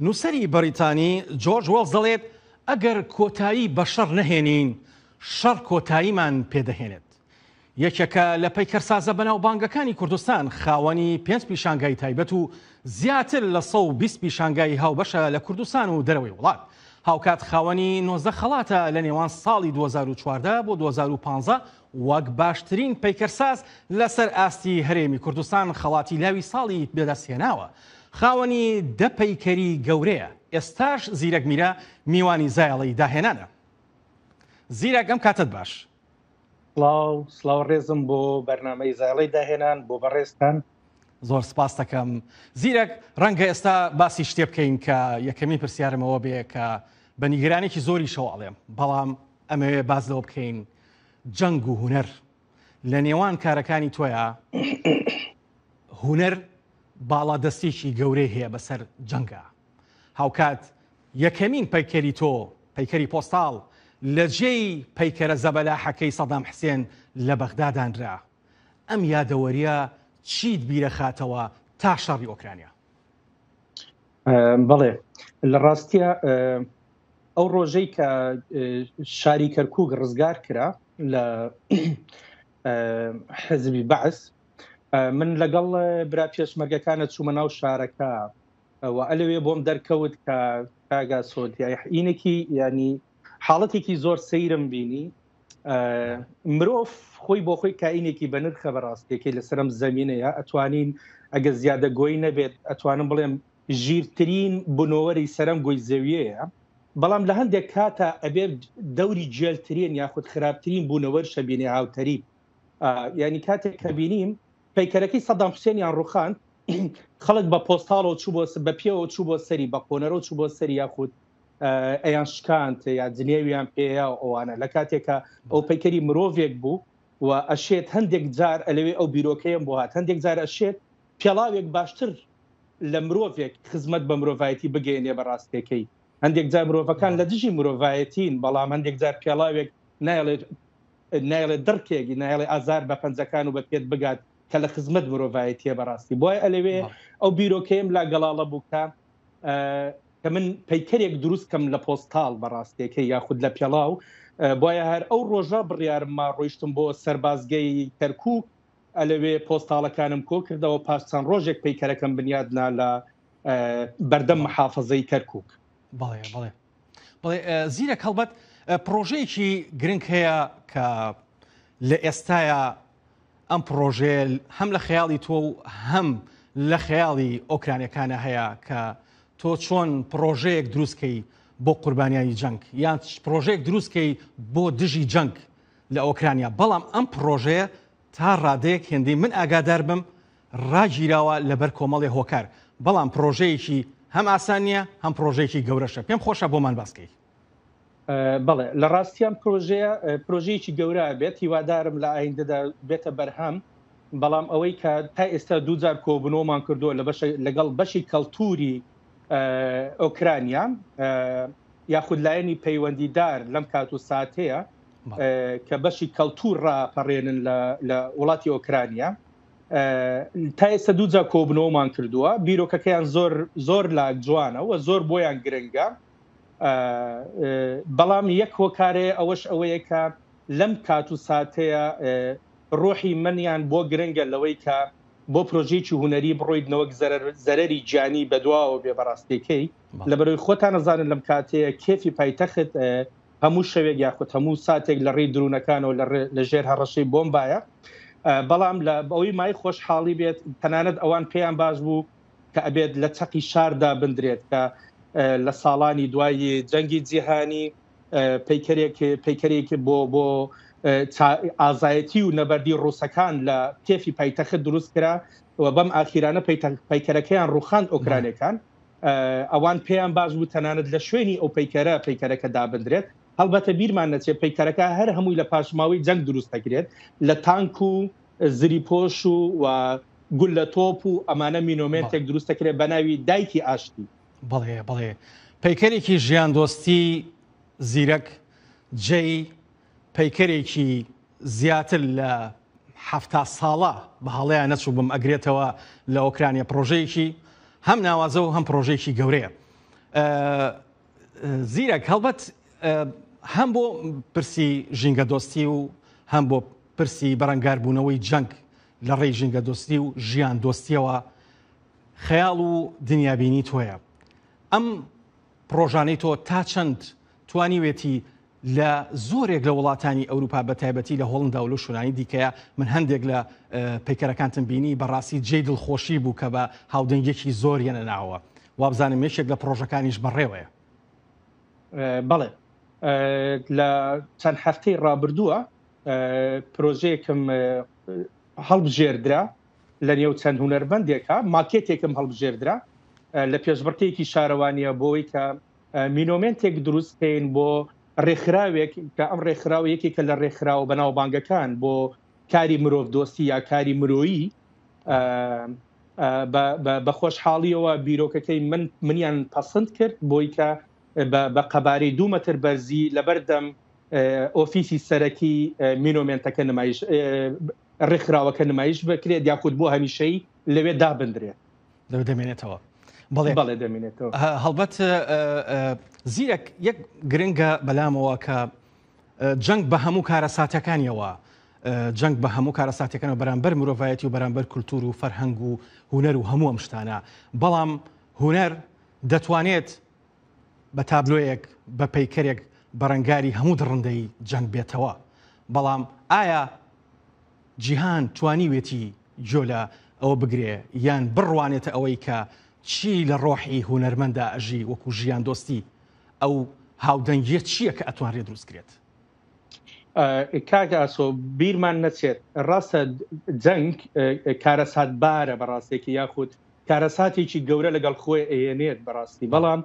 نووسری بەریتانی جۆرج وەڵ دەڵێت ئەگەر کۆتایی بە شەڕ نەهێنین شەڕ کۆتاییمان پێدەهێنێت. یەکێکە لە پەیکەسازە بەناوبانگەکانی کوردستان خاوەنی پێنج پیشانگای تایبەت و زیاتر لە 120 پیشانگایی هاوبەشە لە کوردستان و دەرەوەی وڵات. هاوکات خاوەنی نۆزدە خەڵاتە لە نێوان ساڵی 2014 بۆ 2015 وەک باشترین پەیکەساز لەسەر ئاستی هەرێمی کوردستان خەڵاتی لاوی ساڵی بێدەسێناوە. خاوەنی دەپەیکەری گەورەیە ئێستاش زیرەکمیرە میوانی زایڵی داهێنانە زیرەک ئەم کاتت باش سلااو سلااو ڕێزم بۆ بەرنمەی زایڵی داهێنان بۆ بەڕێستان زۆر سپاس دەکەم زیرەک ڕەنگە ئێستا باسی شتێ بکەین کە یەکەمی پرسیارمەوە بێ کە بە نیگرانێکی زۆری شەواڵێم بەڵام ئەمەوێ باز لەوە بکەین جەنگ و هوەر لە نێوان کارەکانی تۆیە هوەر باڵادەستێکی گەورەی هەیە بەسەر جەنگە هاوکات یەکەمین پەیکەری تۆ پەیکەری پۆستاڵ لە جێی پەیکەرە زەبەلا حەکەی سەدام حسێن لە بەغدادانرا ئەم یادەوەریە چیت بیرە خاتەوە تا شەڕی ئۆکرانیا بڵێ لە ڕاستیە ئەو ڕۆژەی کە شاری کەرکک ڕزگار کرا لە حەزبی بەعس من لەگەڵ برا پێشمەرگەکانە چوومە ناو شارەکە ئەلوێ بۆم دەرکەوت کە کاگا سۆتیینێکی ینی حاڵەتێکی زۆر سەیرم بینی مرۆڤ خۆی بۆ خۆی کاینێکی بەنر خەبڕاستێکی لەسرم زمینەیە ئەتوانین ئەگە زیادە گۆی نەبێت ئەتوانم بڵێم ژیرترین بنەوەری سەرم گۆی زەویەیە بەڵام لە هەندێک کاتە ئەبێ دەوری جێلترین یاخود خراپترین بوونەوە شەبینێ هاوتەری ینی کاتێک کە بینیم پیکەرەکەی سەدام حوسێنیان ڕوخان خەڵک بە پۆستاڵەوە چوو بۆ بە پێوە چوو بۆ سەری بە کۆنەرەوە چوو بۆ سەری یاخود ئەیان شکانت یا جنێویان پێەیە ئەوانە لە کاتێکە ئەو پیکەری مرۆڤێک بوو و ئەشێت هەندێک جار ئەلەوێ ئەو بیرۆکەیەم بۆ هات هەندێک جار ئەشێت پێڵاوێک باشتر لە مرۆڤێک خزمەت بە مرۆڤایەتی بگەێنێ بە ڕاستێکەکەی هەندێک جار مرۆڤەکان لە دژی مرۆڤایەتین بەڵام هەندێک جار پێڵاوێک نایڵێت نایڵێت دەرکێکی نایڵێ ئازار بە پەنجەکان و بە پێت بگات کە لە خزمەت مرۆڤایەتە بەڕاستی بۆیە ئەلەوێ ئەو بیرۆکەیم لا گەڵاڵە بووکە کە من پەیکەرێک دروستکەم لە پۆستال بەڕاستێکەکە یاخود لە پێڵاو بۆیە هەر ئەو ڕۆژە بڕیارمما ڕۆیشتم بۆ سەربازگەی تەرکوک ئەلەوێ پۆستاڵەکانم کۆ کردەوە پاشچەند ڕۆژێک پەیکەرەکەم بنیادنا لە بەردەم محافظەی تەرکک بەڵێ بڵێ بڵێ زیرە کەڵبەت پرۆژەیەکی گرنگ هەیە کە لە ئێستاە ئەم پرۆژێل هەم لە خەیاڵی تۆ و هەم لە خەیاڵی ئۆکرانیەکانە هەیە کە تۆ چۆن پرۆژەیەک دروستکەی بۆ قوربانیانی جەنگ یان پرۆژێک دروستکەی بۆ دژی جەنگ لە ئۆکرانیا بەڵام ئەم پرۆژەیە تا ڕادەیەک هێندی من ئاگادار بم ڕاگیراوە لەبەر کۆمەڵی هۆکار بەڵام پرۆژەیەکی هەم ئاسانیە هەم پرۆژێکی گەورەشە پێم خۆشە بۆمان باسکەی بەڵێ لە ڕاستیان پرۆژەیە پرۆژەیەکی گەورە بێت هیوادارم لە ئایندەدا بێتە بەرهەم بەڵام ئەوەی کە تا ئێستا دوجار کۆبنۆمان کردووە لە لەگەڵ بەشی کەلتوری ئۆکرانیان یاخود لایەنی پەیوەندیدار لەم کات و ساتەیە کە بەشی کەلتور ڕاپەڕێنن لە وڵاتی ئۆکرانیا تا ئێستا دوجار کۆبنۆمان کردووە بیرۆکەکەیان زۆر زۆر لا جوانە و زۆر بۆیان گرنگە بەڵام یەک هۆکارێ ئەوەش ئەوەیەکە لەم کات و ساتەیە ڕۆحی منیان بۆ گرنگە لەوەی کە بۆ پرۆژێکی هوەری بڕۆیدنەوەک زەرری جیانی بەدواوە بێ بەڕاستێکەکەی لە بەرەوەی خۆتان نەزانن لەم کاتەیە کێفی پایتەخت هەموو شەوێک یاخود هەموو ساتێک لە ڕێ درونەکانەوە لە ژێر هەڕەشەی بۆمبایە بەڵام لە ئەوەی مای خۆشحاڵی بێت تەنانەت ئەوان پێیان باش بوو کە ئەبێت لە چقی شاردا بندرێت کە لە ساڵانی دوایی جەنگی جیهانی پیکرێک پیکرێک بۆ بۆ ئازایەتی و نەبەردی ڕووسەکان لە تێفی پایتەخت دروست کرا و بەم ئاخیرانە پیکەرەکەیان ڕوخان ئۆکرانەکان ئەوان پێیان باش بوو تەنانەت لە شوێنی ئەو پیکەرە پیکەرەکە دابدرێت هەڵبەتە بیرمان نەچێت پیکەرەکە هەر هەمووی لە پاشماوەی جەنگ دروست دەکرێت لە تانک و زریپۆش و و گول لە تۆپ و ئەمانە مینۆمێنتێک دروستەکرێت بە ناوی دایکی ئاشتی بەڵێ بڵێ پەیکەرێکی ژیان دۆستی زیرەک جێی پەیکەرێکی زیاتر لە هەفتا ساڵە بە هەڵەیە نەچوو بم ئەگرێتەوە لە ئۆکرانیا پرۆژەیەکی هەم ناوازە و هەم پرۆژێکی گەورەیە. زیرەک هەڵبەت هەم بۆ پرسی ژینگە دۆستی و هەم بۆ پرسی بەرەنگاربوونەوەی جەنگ لە ڕێی ژینگە دۆستی و ژیان دۆستیەوە خەیاڵ و دنیابینی تۆیە. ئەم پرۆژانەی تۆ تا چەند توانیوێتی لە زۆرێک لە وڵاتانی ئەوروپا بە تایبەتی لە هۆڵندا و لە شوونانی دیکەیە من هەندێک لە پیکەرەکانتم بینی بەڕاستی جێ دڵخۆشی بوو کە بە هاودەنگێکی زۆر یەنە ناوە وابزانم مێشێک لە پرۆژەکانیش بەڕێوەیە بەڵێ لە چەند هەفتەی ڕابردووە پرۆژەیەکم هەڵبژێردرا لە نێو چەند هوەربندێکە ماکێتێکم هەڵبژێردرا لە پێشبڕکێکی شارەوانیە بۆی کە مینۆمنتێک دروستکەین بۆ ڕێکخراوێک کە ئەم ڕێکخراو یەکێکە لە ڕێکخراوە بەناوبانگەکان بە کاری مرۆڤ دۆستی یا کاری مرۆیی بە خۆشحاڵیەوە بیرۆکەکەی من منیان پسند کرد بۆی کە بە قەبارەی دو مەتر بەرزی لەبەردەم ئۆفیسی سەرەکی مینۆمنتەکە نمایش ڕێکخراوەکە نمایش بکرێت یاخود بۆ هەمیشەی لەوێ دابدرێت دەمێنێتەوە. بڵێ بەڵێ دەمێنێتەوە هەڵبەت زیرەک یەک گرنگە بەلامەوە کە جەنگ بە هەموو کارە ساتەکانیەوە جەنگ بە هەموو کارە ساتەکانەوە بەرامبەر مرۆڤایەتی و بەرامبەر کولتور و فەرهەنگ و هوەر و هەموو ئەم شتانە بەڵام هوەر دەتوانێت بە تابلۆیەک بە پەیکەرێک بەڕەنگاری هەموو دڕندەی جەنگ بێتەوە بەڵام ئایا جیهان توانیوێتی جۆ لە ئەوە بگرێ یان بڕوانێتە ئەوەی کە چی لە ڕۆحی هوەرمەندە ئەژی وەکو ژیان دۆستی ئەو هاودەنگیە چییە کە ئەتوانێت دروستکرێت کاک ئاسۆ بیرمان نەچێت ڕاستە جەنگ کارەسات بارە بەڕاستێکی یاخود کارەساتێکی گەورە لەگەڵ خۆی ئێنێت بەڕاستی بەڵام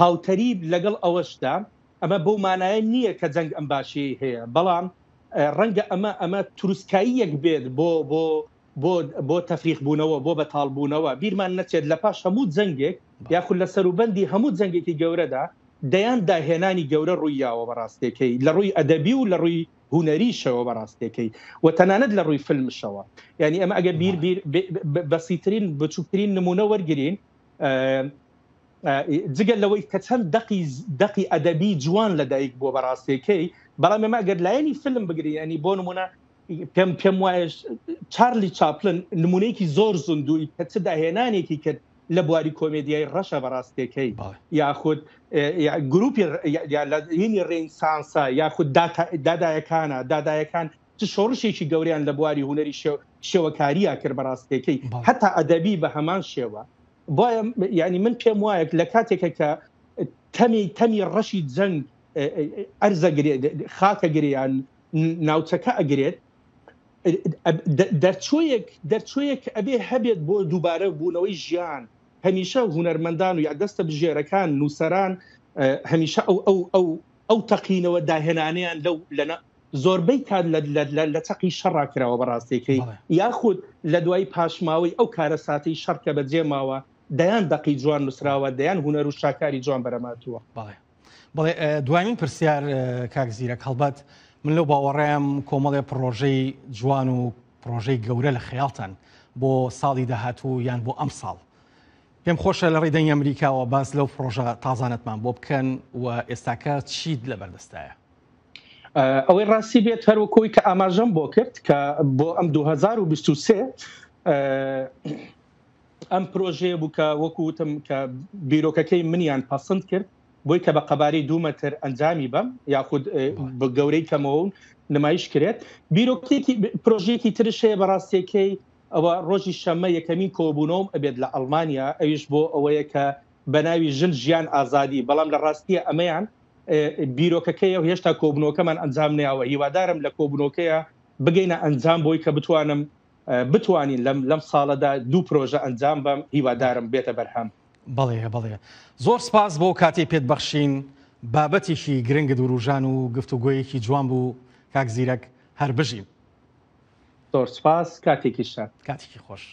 هاوتەریب لەگەڵ ئەوەشدا ئەمە بۆ مانایە نییە کە جەنگ ئەم باشی هەیە بەڵام ڕەنگە ئەمە ئەمە تروسکایی یەک بێت بۆ بۆ بۆ بۆ تەفریق بوونەوە بۆ بەتالبوونەوە بیرمان نەچێت لە پاش هەموو جەنگێک یاخود لە سەروبندی هەموو جەنگێکی گەورەدا دەیان داهێنانی گەورە ڕوویاوە بەڕاستێکەکەی لە ڕووی ئەدەبی و لە ڕووی هوەریشەوە بەڕاستێکەکەی و تەنانەت لە ڕووی فلمشەوە یعنی ئەمە ئەگە بیر بەسیترین بچووکترین نمونە وەرگین جگەل لەوەی کە چەند دقی ئەدەبی جوان لەدایک بۆ بەڕاستێکەکەی بەڵام ئەمە ئەگەر لایەنی فلم بگرین ینی بۆ نمونە پێم پێم وایە چارلی چاپلن نمونەیەکی زۆر زندوی کە چ داهێنانێکی کرد لە بواری کۆمێدیای ڕەشە بەڕاستێکەکەی یاخود گروپی ینی ڕێنسانسا یاخود دادایەکانە دادایەکان چ شۆڕشێکی گەوریان لە بواری هوەری شێوەکاریە کرد بەڕاستێکەکەی هەتا ئەدەبی بە هەمان شێوە باە ینی من پێم وایە لە کاتێکە کە تەمی تەمی ڕەشی جەنگ ئەرزەگرێت خاکە گریان ناوچەکە ئەگرێت دەرچۆیەک دەرچۆیەک ئەبێ هەبێت بۆ دووبارە بوونەوەی ژیان هەمیشە هوەرمەندان و یا دەستە بژێرەکان نووسەران هەمیشە ئەو ئەو ئەو ئەو تەقینەوە داهێنانیان لەو لەنە زۆربەی کات لە تەقی شەڕا کراوە بەڕاستێکی یاخود لە دوای پاشماوەی ئەو کارە ساتی شەرکە بەجێماوە دەیان دقی جوان نووسراوە دەیان هوەر و شاکاری جوان بەرەماتووە بڵێ دوایین پرسیار کاک زیرە کەڵبەت. من لەو باوەڕێم کۆمەڵێ پرۆژەی جوان و پرۆژەی گەورە لە خەیاڵتان بۆ ساڵی داهاتوو یان بۆ ئەم ساڵ. پێم خۆشە لە ڕێدەنگ ئەمریکاوە باس لەو پرۆژە تازانەتمان بۆ بکەن و ئێستاکە چیت لە بەردەستایە. ئەوەی ڕاستی بێت هەروەکۆی کە ئاماژەم بۆ کرد کە بۆ ئەم 2023 ئەم پرۆژەیە بووکە وەکوتم کە بیرۆکەکەی منیان پسند کرد بۆی کە بە قەبارەی دوومەتر ئەنجامی بم یاخود بە گەورەی کەمەوە نمایش کرێت بیرۆکتێکی پرۆژێکی ترشەیە بەڕاستێکەی ئەوە ڕۆژی شەمە یەکەمین کۆبوونەوەم ئەبێت لە ئەلمانیا ئەویش بۆ ئەوەیە کە بەناوی ژن ژیان ئازادی بەڵام لە ڕاستیە ئەمەیان بیرۆکەکەی و هێشتا کۆبنەوەکەمان ئەنجام نیاوە هیوادارم لە کۆبنەوەکەیە بگەینە ئەنجام بۆی کە بتوانم بتوانین لەم لەم ساڵەدا دوو پرۆژە ئەنجام بەم هیوادارم بێتە بەرهەم بەڵێ بەڵێ زۆر سپاس بۆ کاتی پێت بەخشین بابەتێکی گرنگ دوروژان و گفتوگویەکی جوان بوو کاک زیرەک هەر بژیم زۆر سپاس کاتێکی شە کاتێکی خۆش.